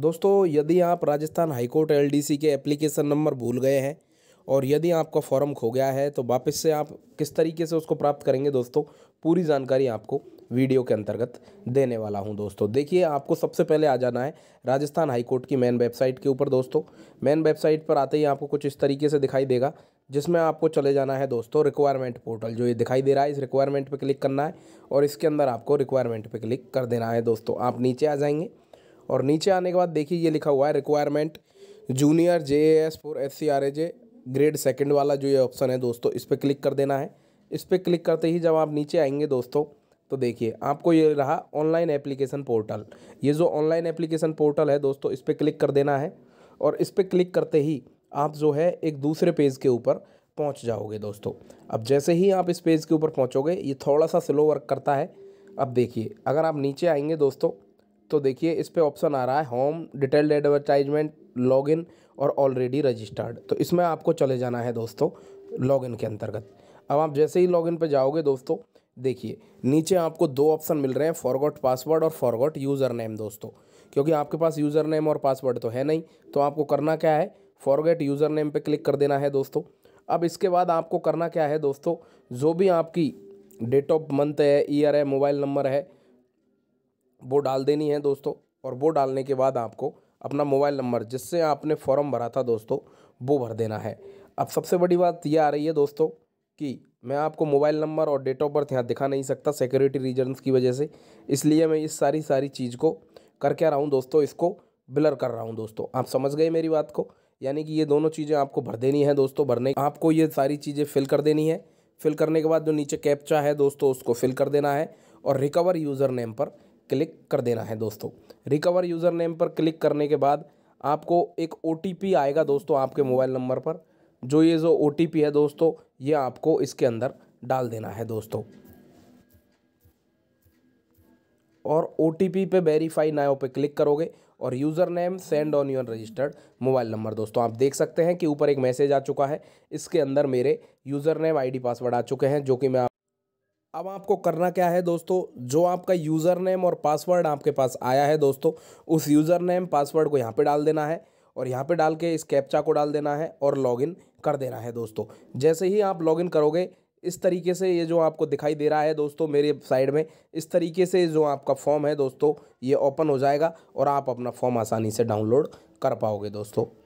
दोस्तों यदि आप Rajasthan high court L D C के एप्लीकेशन नंबर भूल गए हैं और यदि आपका फॉर्म खो गया है तो वापस से आप किस तरीके से उसको प्राप्त करेंगे दोस्तों पूरी जानकारी आपको वीडियो के अंतर्गत देने वाला हूं दोस्तों देखिए आपको सबसे पहले आ जाना है राजस्थान हाईकोर्ट की मेन वेबसाइट के ऊपर दोस्तों मेन वेबसाइट पर आते ही आपको कुछ इस तरीके से दिखाई देगा जिसमें आपको चले जाना है दोस्तों रिक्वायरमेंट पोर्टल जो ये दिखाई दे रहा है इस रिक्वायरमेंट पर क्लिक करना है और इसके अंदर आपको रिक्वायरमेंट पर क्लिक कर देना है दोस्तों आप नीचे आ जाएंगे और नीचे आने के बाद देखिए ये लिखा हुआ है requirement junior J S four S C R A J grade second वाला जो ये ऑप्शन है दोस्तों इस पर क्लिक कर देना है इस पर क्लिक करते ही जब आप नीचे आएंगे दोस्तों तो देखिए आपको ये रहा ऑनलाइन एप्लीकेशन पोर्टल ये जो ऑनलाइन एप्लीकेशन पोर्टल है दोस्तों इस पर क्लिक कर देना है और इस पर क्लिक करते ही आप जो है एक दूसरे पेज के ऊपर पहुंच जाओगे दोस्तों अब जैसे ही आप इस पेज के ऊपर पहुंचोगे ये थोड़ा सा स्लो वर्क करता है अब देखिए अगर आप नीचे आएंगे दोस्तों तो देखिए इस पे ऑप्शन आ रहा है होम डिटेल्ड एडवर्टाइजमेंट लॉगिन और ऑलरेडी रजिस्टर्ड तो इसमें आपको चले जाना है दोस्तों लॉगिन के अंतर्गत अब आप जैसे ही लॉगिन पर जाओगे दोस्तों देखिए नीचे आपको दो ऑप्शन मिल रहे हैं फॉरगॉट पासवर्ड और फॉरगॉट यूज़र नेम दोस्तों क्योंकि आपके पास यूज़र नेम और पासवर्ड तो है नहीं तो आपको करना क्या है फॉरगेट यूज़र नेम पर क्लिक कर देना है दोस्तों अब इसके बाद आपको करना क्या है दोस्तों जो भी आपकी डेट ऑफ मंथ है ईयर है मोबाइल नंबर है वो डाल देनी है दोस्तों और वो डालने के बाद आपको अपना मोबाइल नंबर जिससे आपने फॉर्म भरा था दोस्तों वो भर देना है अब सबसे बड़ी बात ये आ रही है दोस्तों कि मैं आपको मोबाइल नंबर और डेट ऑफ बर्थ यहाँ दिखा नहीं सकता सिक्योरिटी रीजन्स की वजह से इसलिए मैं इस सारी सारी चीज़ को करके आ रहा हूँ दोस्तों इसको ब्लर कर रहा हूँ दोस्तों आप समझ गए मेरी बात को यानी कि ये दोनों चीज़ें आपको भर देनी है दोस्तों भरने आपको ये सारी चीज़ें फिल कर देनी है फिल करने के बाद जो नीचे कैप्चा है दोस्तों उसको फिल कर देना है और रिकवर यूज़र नेम पर क्लिक कर देना है दोस्तों रिकवर यूज़र नेम पर क्लिक करने के बाद आपको एक ओ आएगा दोस्तों आपके मोबाइल नंबर पर जो ये जो ओ है दोस्तों ये आपको इसके अंदर डाल देना है दोस्तों और ओ पे वेरीफाई नाव पे क्लिक करोगे और user name send on your registered mobile number दोस्तों आप देख सकते हैं कि ऊपर एक मैसेज आ चुका है इसके अंदर मेरे यूज़र नेम आईडी पासवर्ड आ चुके हैं जो कि मैं अब आपको करना क्या है दोस्तों जो आपका यूज़र नेम और पासवर्ड आपके पास आया है दोस्तों उस यूज़र नेम पासवर्ड को यहाँ पे डाल देना है और यहाँ पे डाल के इस कैप्चा को डाल देना है और लॉगिन कर देना है दोस्तों जैसे ही आप लॉगिन करोगे इस तरीके से ये जो आपको दिखाई दे रहा है दोस्तों मेरे साइड में इस तरीके से जो आपका फॉर्म है दोस्तों ये ओपन हो जाएगा और आप अपना फॉर्म आसानी से डाउनलोड कर पाओगे दोस्तों